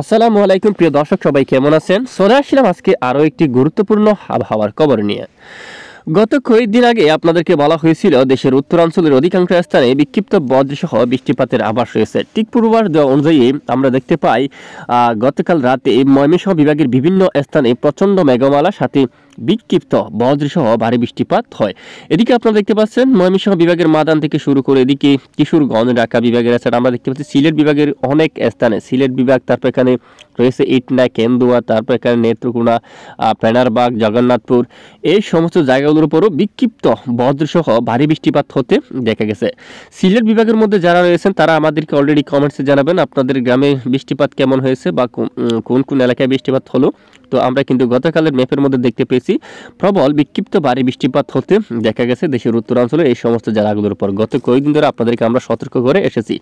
আসসালামু আলাইকুম প্রিয় দর্শক সবাই কেমন আছেন চলে আসলাম আজকে আরও একটি গুরুত্বপূর্ণ আবহাওয়ার খবর নিয়ে গত কয়েকদিন আগে আপনাদেরকে বলা হয়েছিল দেশের উত্তরাঞ্চলের অধিকাংশ স্থানে বিক্ষিপ্ত বজ্রসহ বৃষ্টিপাতের আভাস রয়েছে ঠিক পূর্বাভাস দেওয়া অনুযায়ী আমরা দেখতে পাই গতকাল রাতে ময়মেশ বিভাগের বিভিন্ন স্থানে প্রচণ্ড মেঘমালা সাথে বিক্ষিপ্ত বজ্রসহ ভারী বৃষ্টিপাত হয় এদিকে আপনারা দেখতে পাচ্ছেন ময়মনসিংহ বিভাগের মাদান থেকে শুরু করে এদিকে কিশোরগঞ্জ ঢাকা বিভাগের আছে আমরা দেখতে পাচ্ছি সিলেট বিভাগের অনেক স্থানে সিলেট বিভাগ তারপর এখানে রয়েছে ইটনা কেন্দুয়া তারপর এখানে নেত্রকোনা প্যানারবাগ জগন্নাথপুর এই সমস্ত জায়গাগুলোর উপরও বিক্ষিপ্ত বজ্রসহ ভারী বৃষ্টিপাত হতে দেখা গেছে সিলেট বিভাগের মধ্যে যারা রয়েছেন তারা আমাদেরকে অলরেডি কমেন্টসে জানাবেন আপনাদের গ্রামে বৃষ্টিপাত কেমন হয়েছে বা কোন কোন এলাকায় বৃষ্টিপাত হলো তো আমরা কিন্তু গতকালের ম্যাপের মধ্যে দেখতে পেয়েছি প্রবল বিক্ষিপ্ত ভারী বৃষ্টিপাত হতে দেখা গেছে দেশের উত্তরাঞ্চলে এই সমস্ত জেলাগুলোর উপর গত কয়েকদিন ধরে আপনাদেরকে আমরা সতর্ক করে এসেছি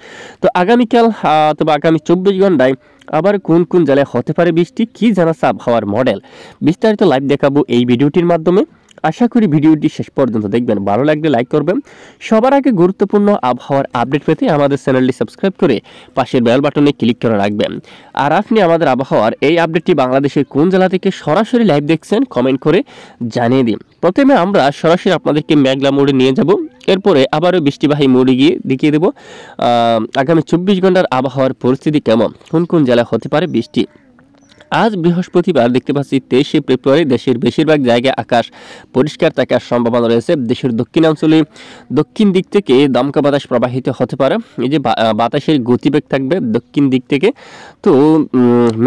তো আগামীকাল অথবা আগামী চব্বিশ ঘন্টায় আবার কোন কোন জেলায় হতে পারে বৃষ্টি কী জানাচ্ছে আবহাওয়ার মডেল বিস্তারিত লাইভ দেখাবো এই ভিডিওটির মাধ্যমে আশা করি ভিডিওটি শেষ পর্যন্ত দেখবেন ভালো লাগলে লাইক করবেন সবার আগে গুরুত্বপূর্ণ আবহাওয়ার আপডেট পেতে আমাদের চ্যানেলটি সাবস্ক্রাইব করে পাশের বেল বাটনে ক্লিক করে রাখবেন আর আপনি আমাদের আবহাওয়ার এই আপডেটটি বাংলাদেশের কোন জেলা থেকে সরাসরি লাইভ দেখছেন কমেন্ট করে জানিয়ে দিন প্রথমে আমরা সরাসরি আপনাদেরকে মেঘলা মোড়ে নিয়ে যাব এরপরে আবারও বৃষ্টিবাহী মোড়ে গিয়ে দেখিয়ে দেব আগামী চব্বিশ ঘন্টার আবহাওয়ার পরিস্থিতি কেমন কোন কোন জেলায় হতে পারে বৃষ্টি আজ বৃহস্পতিবার দেখতে পাচ্ছি তেইশে ফেব্রুয়ারি দেশের বেশিরভাগ জায়গায় আকাশ পরিষ্কার থাকার সম্ভাবনা রয়েছে দেশের দক্ষিণাঞ্চলে দক্ষিণ দিক থেকে দমকা বাতাস প্রবাহিত হতে পারে এই যে বাতাসের গতিবেগ থাকবে দক্ষিণ দিক থেকে তো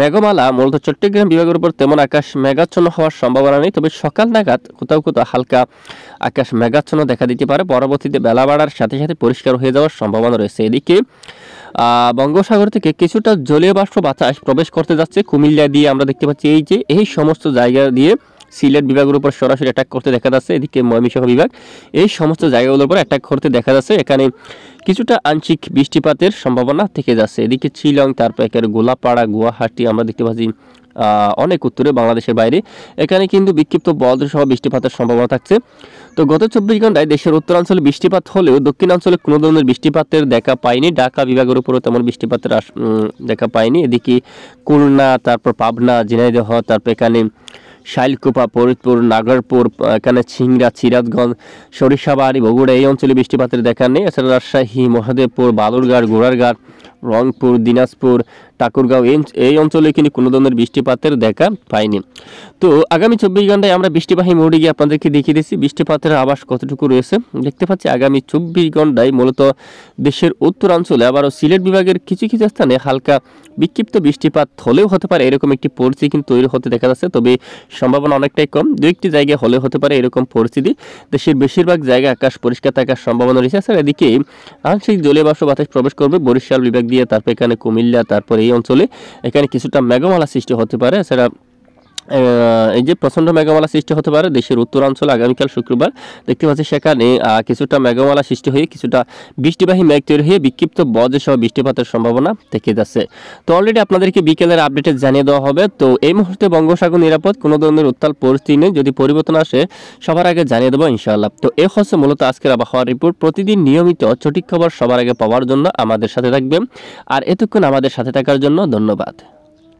মেঘমালা মূলত চট্টগ্রাম বিভাগের উপর তেমন আকাশ মেঘাচ্ছন্ন হওয়ার সম্ভাবনা নেই তবে সকাল নাগাদ কোথাও কোথাও হালকা আকাশ মেঘাচ্ছন্ন দেখা দিতে পারে পরবর্তীতে বেলা বাড়ার সাথে সাথে পরিষ্কার হয়ে যাওয়ার সম্ভাবনা রয়েছে এদিকে বঙ্গোসাগর থেকে কিছুটা জলীয় বাষ্প বাতাস প্রবেশ করতে যাচ্ছে কুমিল্লায় দিয়ে আমরা দেখতে পাচ্ছি এই যে এই সমস্ত জায়গা দিয়ে সিলেট বিভাগের উপর সরাসরি অ্যাটাক করতে দেখা যাচ্ছে এদিকে ময়মনসিংহ বিভাগ এই সমস্ত জায়গাগুলোর উপর অ্যাটাক করতে দেখা যাচ্ছে এখানে কিছুটা আংশিক বৃষ্টিপাতের সম্ভাবনা থেকে যাচ্ছে এদিকে শিলং তারপর একের গোলাপাড়া গুয়াহাটি আমরা দেখতে পাচ্ছি অনেক উত্তরে বাংলাদেশের বাইরে এখানে কিন্তু বিক্ষিপ্ত সহ বৃষ্টিপাতের সম্ভাবনা থাকছে তো গত চব্বিশ ঘন্টায় দেশের উত্তরাঞ্চলে বৃষ্টিপাত হলেও দক্ষিণাঞ্চলে কোনো ধরনের বৃষ্টিপাতের দেখা পায়নি ঢাকা বিভাগের উপরও তেমন বৃষ্টিপাতের দেখা পায়নি এদিকে কুলনা তারপর পাবনা ঝিনাইদহ তারপর এখানে শাইলকুপা ফরিদপুর নাগরপুর এখানে ছিংড়া চিরাজগঞ্জ সরিষাবাড়ি বগুড়া এই অঞ্চলে বৃষ্টিপাতের দেখা নেই এছাড়া রাজশাহী মহাদেবপুর বালুরঘাট গোড়ারঘাট রংপুর দিনাজপুর ঠাকুরগাঁও এই অঞ্চলে কিন্তু কোনো ধরনের বৃষ্টিপাতের দেখা পাইনি তো আগামী চব্বিশ ঘন্টায় আমরা বৃষ্টিবাহী মোড়ে গিয়ে আপনাদেরকে দেখিয়ে দিচ্ছি বৃষ্টিপাতের আবাস কতটুকু রয়েছে দেখতে পাচ্ছি আগামী চব্বিশ ঘন্টায় মূলত দেশের উত্তরাঞ্চলে আবারও সিলেট বিভাগের কিছু কিছু স্থানে হালকা বিক্ষিপ্ত বৃষ্টিপাত হলেও হতে পারে এরকম একটি পরিস্থিতি কিন্তু তৈরি হতে দেখা যাচ্ছে তবে সম্ভাবনা অনেকটাই কম দু একটি জায়গায় হলে হতে পারে এরকম পরিস্থিতি দেশের বেশিরভাগ জায়গায় আকাশ পরিষ্কার থাকার সম্ভাবনা রয়েছে এদিকে আংশিক জলীয় বাষ্প বাতাস প্রবেশ করবে বরিশাল বিভাগ দিয়ে তারপর এখানে কুমিল্লা তারপরে এই অঞ্চলে এখানে কিছুটা মেঘমালা সৃষ্টি হতে পারে সেটা এই যে প্রচণ্ড মেঘমালা সৃষ্টি হতে পারে দেশের উত্তরাঞ্চল আগামীকাল শুক্রবার দেখতে পাচ্ছি সেখানে কিছুটা মেঘমালা সৃষ্টি হয়ে কিছুটা বৃষ্টিবাহী মেঘ তৈরি হয়ে বিক্ষিপ্ত বজ্রসহ বৃষ্টিপাতের সম্ভাবনা থেকে যাচ্ছে তো অলরেডি আপনাদেরকে বিকেলের আপডেটে জানিয়ে দেওয়া হবে তো এই মুহূর্তে বঙ্গোসাগর নিরাপদ কোনো ধরনের উত্তাল পরিস্থিতি নেই যদি পরিবর্তন আসে সবার আগে জানিয়ে দেবো ইনশাআল্লাহ তো এ হচ্ছে মূলত আজকের আবহাওয়ার রিপোর্ট প্রতিদিন নিয়মিত সঠিক খবর সবার আগে পাওয়ার জন্য আমাদের সাথে থাকবেন আর এতক্ষণ আমাদের সাথে থাকার জন্য ধন্যবাদ